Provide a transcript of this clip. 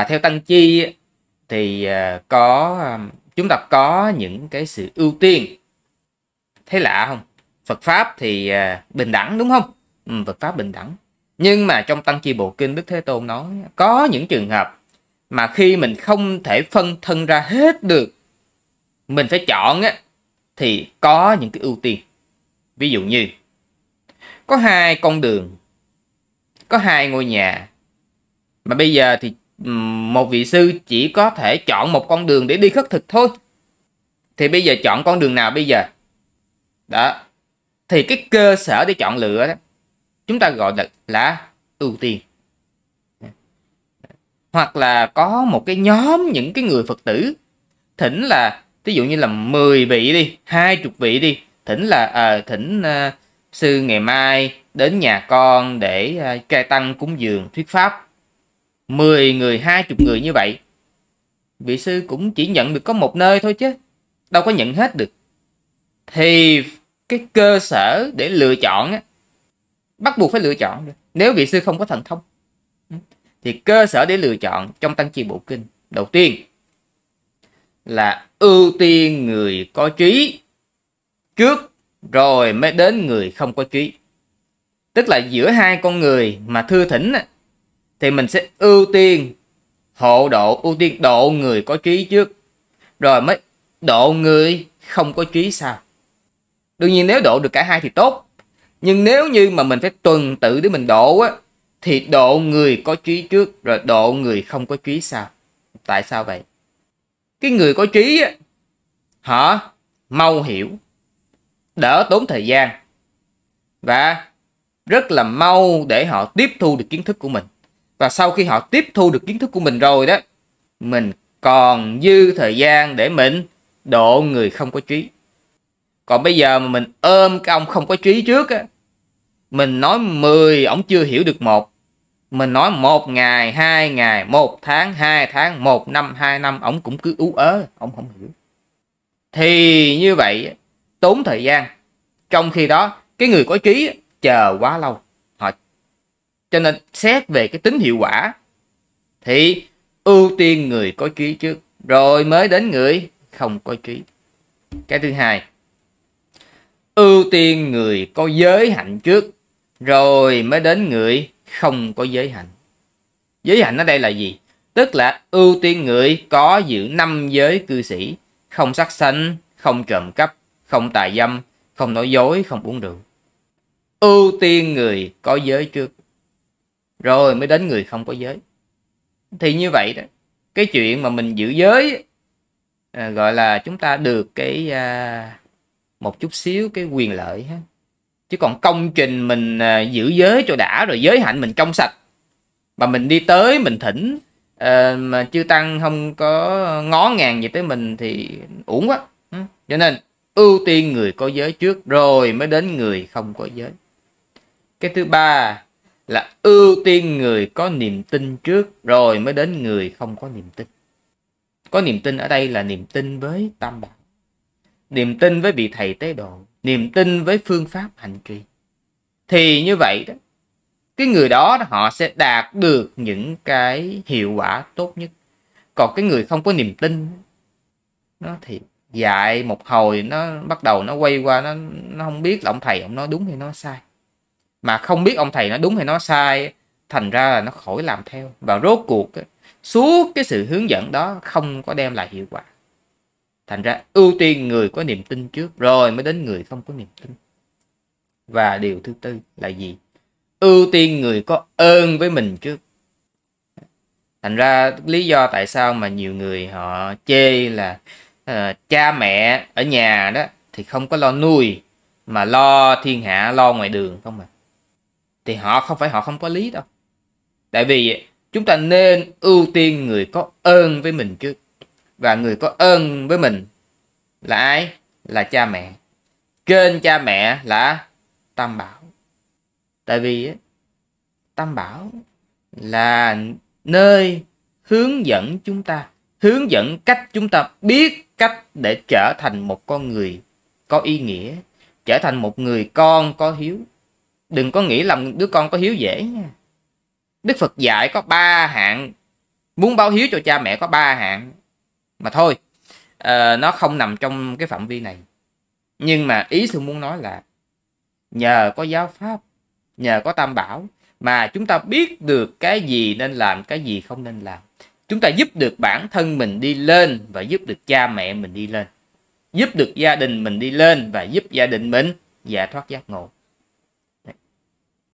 à, theo tăng chi thì à, có à, chúng ta có những cái sự ưu tiên thế lạ không phật pháp thì à, bình đẳng đúng không ừ, phật pháp bình đẳng nhưng mà trong tăng chi bộ kinh đức thế tôn nói có những trường hợp mà khi mình không thể phân thân ra hết được mình phải chọn á thì có những cái ưu tiên ví dụ như có hai con đường có hai ngôi nhà mà bây giờ thì một vị sư chỉ có thể chọn một con đường để đi khất thực thôi thì bây giờ chọn con đường nào bây giờ đó thì cái cơ sở để chọn lựa đó chúng ta gọi là, là ưu tiên hoặc là có một cái nhóm những cái người phật tử thỉnh là ví dụ như là 10 vị đi hai chục vị đi thỉnh là à, thỉnh à, sư ngày mai đến nhà con để à, cai tăng cúng dường thuyết pháp 10 người, 20 người như vậy. Vị sư cũng chỉ nhận được có một nơi thôi chứ, đâu có nhận hết được. Thì cái cơ sở để lựa chọn á, bắt buộc phải lựa chọn Nếu vị sư không có thần thông thì cơ sở để lựa chọn trong tăng chi bộ kinh đầu tiên là ưu tiên người có trí trước rồi mới đến người không có trí tức là giữa hai con người mà thưa thỉnh á thì mình sẽ ưu tiên hộ độ, ưu tiên độ người có trí trước. Rồi mới độ người không có trí sao. Đương nhiên nếu độ được cả hai thì tốt. Nhưng nếu như mà mình phải tuần tự để mình độ á, thì độ người có trí trước rồi độ người không có trí sao. Tại sao vậy? Cái người có trí á, họ mau hiểu, đỡ tốn thời gian và rất là mau để họ tiếp thu được kiến thức của mình và sau khi họ tiếp thu được kiến thức của mình rồi đó mình còn dư thời gian để mình độ người không có trí còn bây giờ mà mình ôm cái ông không có trí trước á mình nói 10 ông chưa hiểu được một mình nói một ngày hai ngày một tháng hai tháng một năm hai năm ông cũng cứ ú ớ ông không hiểu thì như vậy tốn thời gian trong khi đó cái người có trí chờ quá lâu cho nên xét về cái tính hiệu quả thì ưu tiên người có trí trước rồi mới đến người không có trí cái thứ hai ưu tiên người có giới hạnh trước rồi mới đến người không có giới hạnh giới hạnh ở đây là gì tức là ưu tiên người có giữ năm giới cư sĩ không sát sanh không trộm cắp không tà dâm không nói dối không uống rượu ưu tiên người có giới trước rồi mới đến người không có giới thì như vậy đó cái chuyện mà mình giữ giới à, gọi là chúng ta được cái à, một chút xíu cái quyền lợi ha chứ còn công trình mình à, giữ giới cho đã rồi giới hạnh mình trong sạch mà mình đi tới mình thỉnh à, mà chưa tăng không có ngó ngàng gì tới mình thì uổng quá ừ, cho nên ưu tiên người có giới trước rồi mới đến người không có giới cái thứ ba là ưu tiên người có niềm tin trước rồi mới đến người không có niềm tin có niềm tin ở đây là niềm tin với tam bảo niềm tin với vị thầy tế độ niềm tin với phương pháp hành trì thì như vậy đó cái người đó họ sẽ đạt được những cái hiệu quả tốt nhất còn cái người không có niềm tin nó thì dạy một hồi nó bắt đầu nó quay qua nó nó không biết là ông thầy ông nói đúng hay nói sai mà không biết ông thầy nó đúng hay nó sai thành ra là nó khỏi làm theo và rốt cuộc suốt cái sự hướng dẫn đó không có đem lại hiệu quả thành ra ưu tiên người có niềm tin trước rồi mới đến người không có niềm tin và điều thứ tư là gì ưu tiên người có ơn với mình trước thành ra lý do tại sao mà nhiều người họ chê là uh, cha mẹ ở nhà đó thì không có lo nuôi mà lo thiên hạ lo ngoài đường không à thì họ không phải họ không có lý đâu tại vì chúng ta nên ưu tiên người có ơn với mình trước và người có ơn với mình là ai là cha mẹ trên cha mẹ là tam bảo tại vì tam bảo là nơi hướng dẫn chúng ta hướng dẫn cách chúng ta biết cách để trở thành một con người có ý nghĩa trở thành một người con có hiếu Đừng có nghĩ làm đứa con có hiếu dễ nha. Đức Phật dạy có ba hạng. Muốn báo hiếu cho cha mẹ có ba hạng. Mà thôi, uh, nó không nằm trong cái phạm vi này. Nhưng mà ý sư muốn nói là nhờ có giáo pháp, nhờ có tam bảo mà chúng ta biết được cái gì nên làm, cái gì không nên làm. Chúng ta giúp được bản thân mình đi lên và giúp được cha mẹ mình đi lên. Giúp được gia đình mình đi lên và giúp gia đình mình giải thoát giác ngộ.